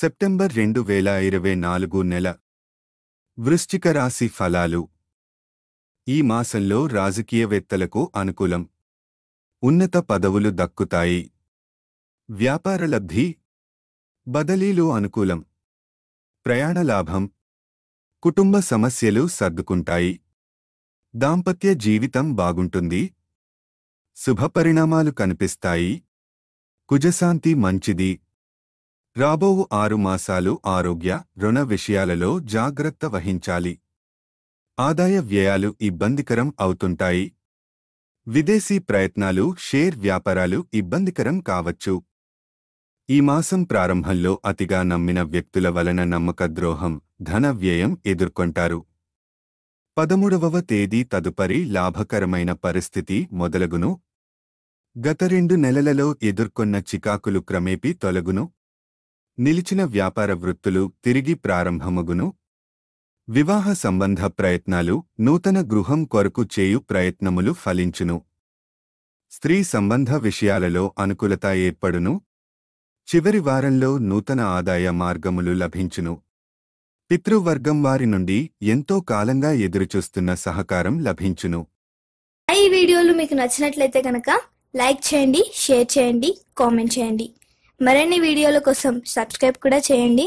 September రెండు వేల ఇరవై నాలుగు నెల వృశ్చిక రాశి ఫలాలు ఈ మాసంలో రాజకీయవేత్తలకు అనుకూలం ఉన్నత పదవులు దక్కుతాయి వ్యాపార లబ్ధి బదలీలు అనుకూలం ప్రయాణ లాభం కుటుంబ సమస్యలు సర్దుకుంటాయి దాంపత్య జీవితం బాగుంటుంది శుభపరిణామాలు కనిపిస్తాయి కుజశాంతి మంచిది రాబో ఆరు మాసాలు ఆరోగ్య రుణ విషయాలలో జాగ్రత్త వహించాలి ఆదాయ వ్యయాలు ఇబ్బందికరం అవుతుంటాయి విదేశీ ప్రయత్నాలు షేర్ వ్యాపారాలు ఇబ్బందికరం కావచ్చు ఈ మాసం ప్రారంభంలో అతిగా నమ్మిన వ్యక్తుల వలన నమ్మక ద్రోహం ధన వ్యయం ఎదుర్కొంటారు పదమూడవ తేదీ తదుపరి లాభకరమైన పరిస్థితి మొదలగును గత రెండు నెలలలో ఎదుర్కొన్న చికాకులు క్రమేపీ తొలగును నిలిచిన వ్యాపార వృత్తులు తిరిగి ప్రారంభమగును వివాహ సంబంధ ప్రయత్నాలు నూతన గృహం కొరకు చేయు ప్రయత్నములు ఫలించును స్త్రీ సంబంధ విషయాలలో అనుకూలత ఏర్పడును చివరి వారంలో నూతన ఆదాయ మార్గములు లభించును పితృవర్గం వారి నుండి ఎంతో కాలంగా ఎదురుచూస్తున్న సహకారం లభించును ఈ వీడియోలు మీకు నచ్చినట్లయితే కనుక లైక్ చేయండి షేర్ చేయండి కామెంట్ చేయండి మరిన్ని వీడియోల కోసం సబ్స్క్రైబ్ కూడా చేయండి